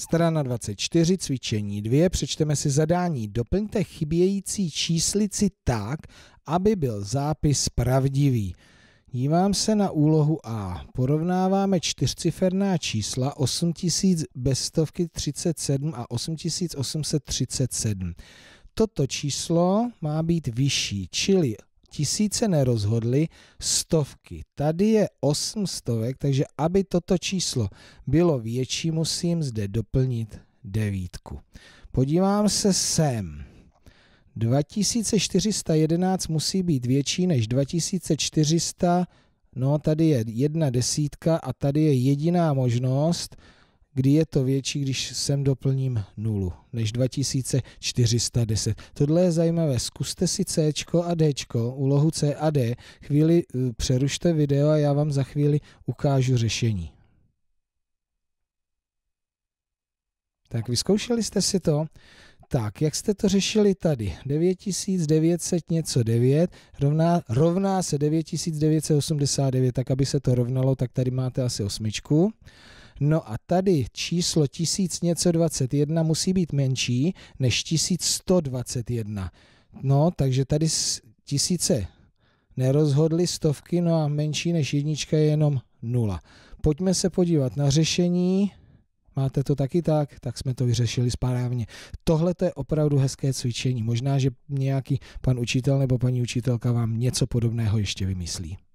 Strana 24, cvičení 2, přečteme si zadání. Doplňte chybějící číslici tak, aby byl zápis pravdivý. Dívám se na úlohu A. Porovnáváme čtyřciferná čísla 8000 bez stovky 37 a 8837. Toto číslo má být vyšší, čili tisíce nerozhodly, stovky. Tady je 8 stovek, takže aby toto číslo bylo větší, musím zde doplnit devítku. Podívám se sem. 2411 musí být větší než 2400, no tady je jedna desítka a tady je jediná možnost, kdy je to větší, když sem doplním nulu, než 2410. Tohle je zajímavé. Zkuste si C a D, úlohu C a D. Chvíli eh, přerušte video a já vám za chvíli ukážu řešení. Tak vyzkoušeli jste si to? Tak, jak jste to řešili tady? 9900 něco 9 rovná, rovná se 9989, tak aby se to rovnalo, tak tady máte asi osmičku. No a tady číslo 1000 něco 21 musí být menší než 1121. No, takže tady tisíce nerozhodly stovky, no a menší než jednička je jenom nula. Pojďme se podívat na řešení. Máte to taky tak? Tak jsme to vyřešili správně. Tohle je opravdu hezké cvičení. Možná, že nějaký pan učitel nebo paní učitelka vám něco podobného ještě vymyslí.